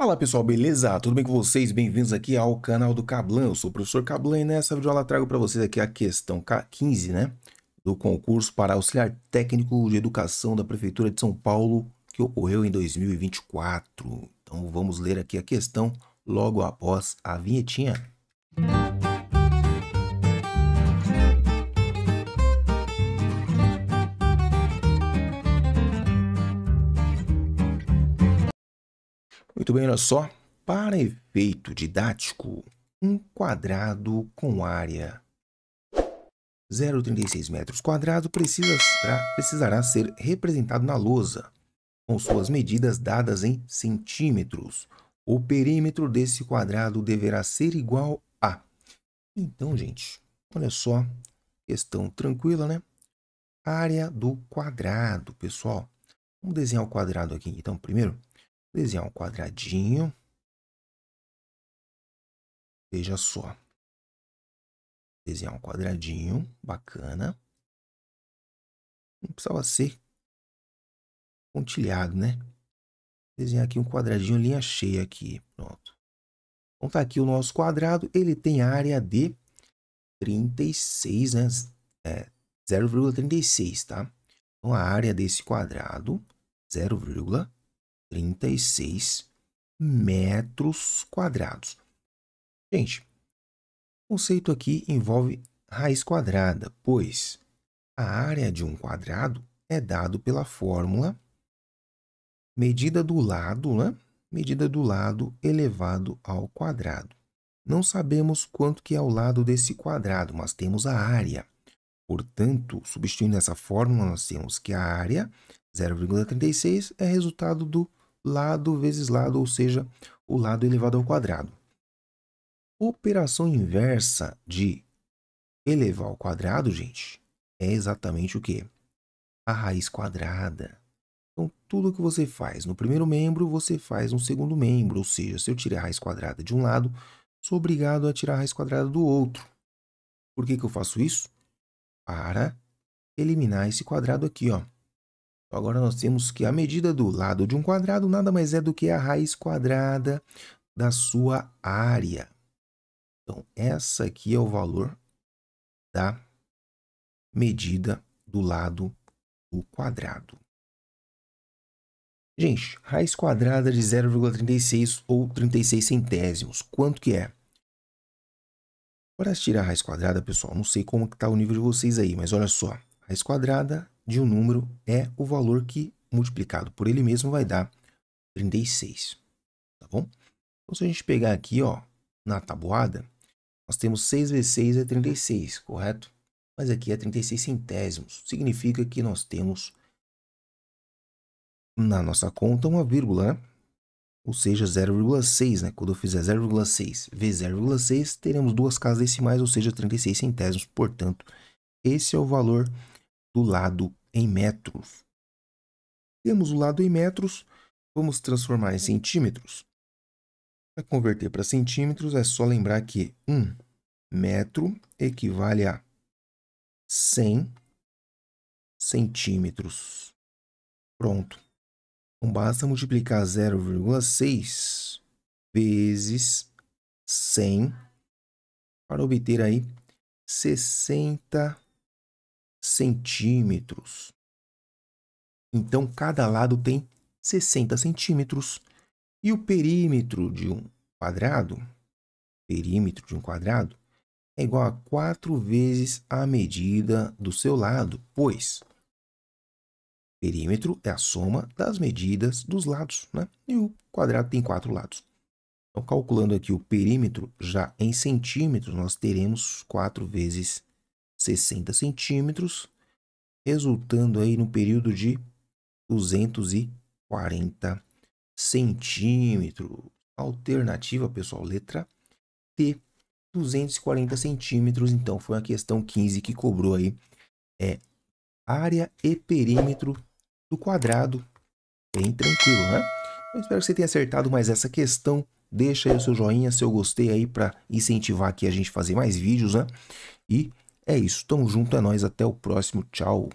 Fala pessoal, beleza? Tudo bem com vocês? Bem-vindos aqui ao canal do Cablan. Eu sou o professor Cablan e nessa videoaula trago para vocês aqui a questão k 15, né? Do concurso para auxiliar técnico de educação da Prefeitura de São Paulo que ocorreu em 2024. Então vamos ler aqui a questão logo após a vinhetinha. Muito bem, olha só. Para efeito didático, um quadrado com área 0,36 metros quadrados precisa, precisará ser representado na lousa, com suas medidas dadas em centímetros. O perímetro desse quadrado deverá ser igual a. Então, gente, olha só, questão tranquila, né? Área do quadrado, pessoal. Vamos desenhar o quadrado aqui. Então, primeiro, Desenhar um quadradinho. Veja só. Desenhar um quadradinho bacana. Não precisava ser pontilhado, né? Desenhar aqui um quadradinho, linha cheia aqui. Pronto. Então tá aqui o nosso quadrado. Ele tem área de 36, né? É, 0,36, tá? Então a área desse quadrado, 0,36. 36 metros quadrados. Gente, o conceito aqui envolve raiz quadrada, pois a área de um quadrado é dado pela fórmula medida do lado, né? medida do lado elevado ao quadrado. Não sabemos quanto que é o lado desse quadrado, mas temos a área. Portanto, substituindo essa fórmula, nós temos que a área, 0,36, é resultado do lado vezes lado, ou seja, o lado elevado ao quadrado. Operação inversa de elevar ao quadrado, gente, é exatamente o quê? A raiz quadrada. Então, tudo que você faz no primeiro membro, você faz no segundo membro. Ou seja, se eu tirar a raiz quadrada de um lado, sou obrigado a tirar a raiz quadrada do outro. Por que, que eu faço isso? Para eliminar esse quadrado aqui, ó. Agora nós temos que a medida do lado de um quadrado nada mais é do que a raiz quadrada da sua área. Então, essa aqui é o valor da medida do lado do quadrado. Gente, raiz quadrada de 0,36 ou 36 centésimos, quanto que é? Para tirar a raiz quadrada, pessoal, não sei como está o nível de vocês aí, mas olha só. Raiz quadrada de um número é o valor que, multiplicado por ele mesmo, vai dar 36. Tá bom? Então, se a gente pegar aqui, ó, na tabuada, nós temos 6 vezes 6 é 36, correto? Mas aqui é 36 centésimos. Significa que nós temos na nossa conta uma vírgula, né? ou seja, 0,6, né? Quando eu fizer 0,6 vezes 0,6, teremos duas casas decimais, ou seja, 36 centésimos. Portanto, esse é o valor do lado em metros. Temos o lado em metros, vamos transformar em centímetros. Para converter para centímetros, é só lembrar que 1 metro equivale a 100 centímetros. Pronto. Então, basta multiplicar 0,6 vezes 100 para obter aí 60 centímetros. Então, cada lado tem 60 centímetros. E o perímetro de um quadrado, perímetro de um quadrado, é igual a 4 vezes a medida do seu lado, pois perímetro é a soma das medidas dos lados, né? E o quadrado tem quatro lados. Então, calculando aqui o perímetro já em centímetros, nós teremos 4 vezes 60 centímetros, resultando aí no período de 240 centímetros. Alternativa, pessoal, letra T, 240 centímetros. Então, foi a questão 15 que cobrou aí é área e perímetro do quadrado. Bem tranquilo, né? Eu espero que você tenha acertado mais essa questão. Deixa aí o seu joinha, seu gostei aí para incentivar aqui a gente fazer mais vídeos, né? E é isso, tamo junto, é nós, até o próximo, tchau.